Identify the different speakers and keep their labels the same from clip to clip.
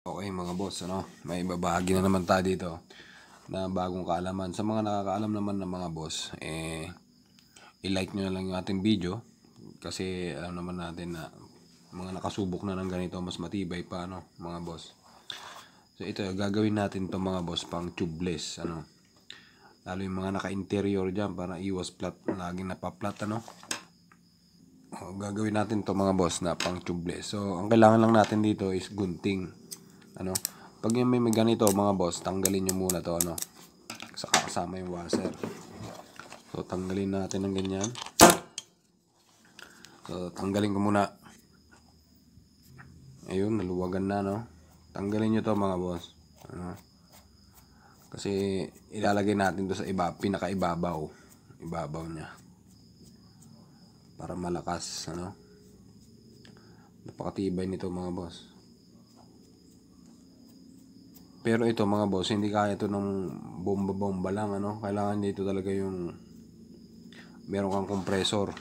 Speaker 1: Okay mga boss, ano? may ibabahagi na naman tayo dito na bagong kaalaman. Sa mga nakakaalam naman ng mga boss, eh, i-like nyo na lang yung ating video kasi alam naman natin na mga nakasubok na ng ganito mas matibay pa ano, mga boss. So ito, gagawin natin to mga boss pang tubeless. Ano? Lalo yung mga naka-interior dyan para iwas flat, laging napaplat ano. O, oh, gagawin natin to mga boss na pang tubeless. So ang kailangan lang natin dito is gunting ano? Pag yung may, may ganito, mga boss, tanggalin nyo muna to, ano? Saka kasama yung washer. So, tanggalin natin ng ganyan. So, tanggalin ko muna. Ayun, naluwagan na, no? Tanggalin nyo to, mga boss. Ano? Kasi, ilalagay natin to sa iba, pinakaibabaw. Ibabaw niya. Para malakas, ano? Napakatibay nito, mga boss. Pero ito mga boss, hindi kaya ito ng bomba-bomba lang. Ano? Kailangan dito talaga yung meron kang compressor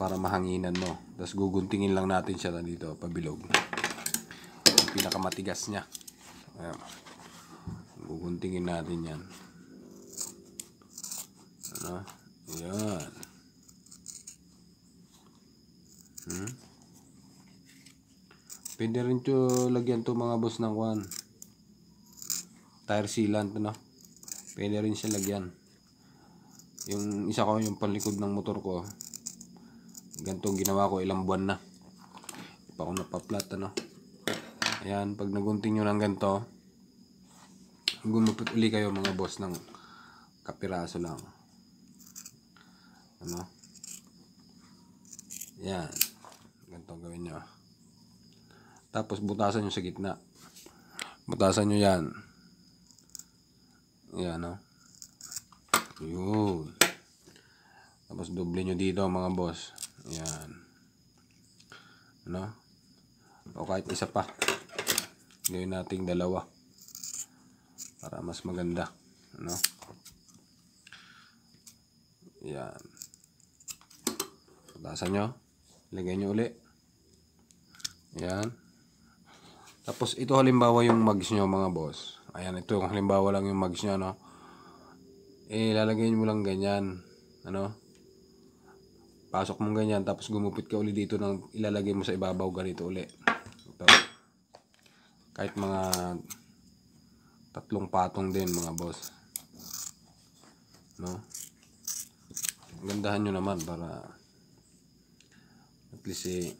Speaker 1: para mahanginan mo. Tapos guguntingin lang natin siya dito pabilog. Yung pinakamatigas niya. Ayan. Guguntingin natin yan. Ano? Ayan. Hmm? Pwede rin to lagyan to mga boss ng kwan. Tire sealant no. Pwede rin siya lagyan. Yung isa ko yung palikod ng motor ko. Gantong ginawa ko ilang buwan na. Di pa ako napaplat ano. Ayan, pag nagunting nyo ng ganito, gumupit uli kayo mga boss ng kapiraso lang. Ano? Yan. Ganito gawin nyo. Tapos butasan nyo sa gitna. Butasan nyo yan. Yan o. Oh. Yun. Tapos doble nyo dito mga boss. Yan. Ano? O kahit isa pa. Gawin nating dalawa. Para mas maganda. Ano? Yan. Butasan nyo. Lagay nyo ulit. Yan. Tapos ito halimbawa yung mugs nyo mga boss. Ayan, ito yung halimbawa lang yung mugs nyo, no? Eh, lalagay mo lang ganyan. Ano? Pasok mo ganyan, tapos gumupit ka uli dito ng ilalagay mo sa ibabaw ganito uli. Ito. Kahit mga tatlong patong din mga boss. No? Gandahan nyo naman para at least eh,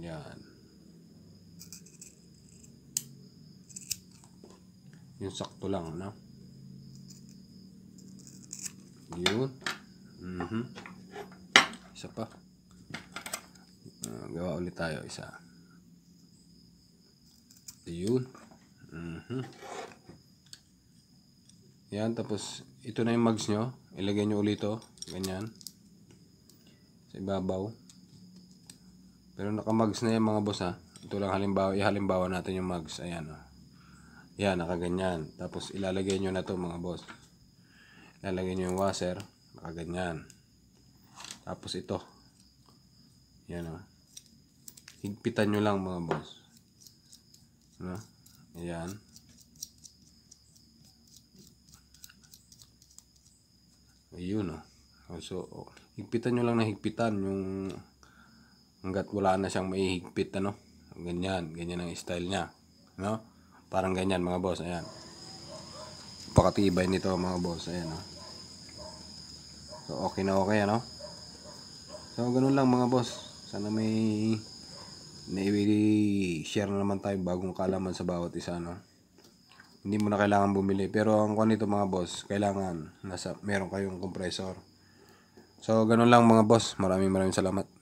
Speaker 1: yan. yung sakto lang ano yun mm -hmm. isa pa uh, gawa ulit tayo isa yun mm -hmm. yan tapos ito na yung mugs nyo ilagay nyo ulit to oh. ganyan sa ibabaw pero naka mugs na yung mga boss ha ito lang halimbawa ihalimbawa natin yung mugs ayan o oh. Yan, nakaganyan. Tapos ilalagay nyo na to mga boss. Ilalagay nyo yung washer. Nakaganyan. Tapos ito. Yan o. Oh. Higpitan nyo lang mga boss. Ano? Ayan. Ayun o. Oh. So, oh. higpitan nyo lang na higpitan yung hanggat wala na siyang maihigpit ano. Ganyan. Ganyan ang style niya. Ano? Parang ganyan mga boss, ayan. Pakatibay nito mga boss, ayan oh. So okay na okay ano. So ganun lang mga boss. Sana may na-share na naman tayo bagong kalaman sa bawat isa no. Hindi mo na kailangan bumili pero ang kuan nito mga boss, kailangan nasa meron kayong compressor. So ganun lang mga boss. Maraming maraming salamat.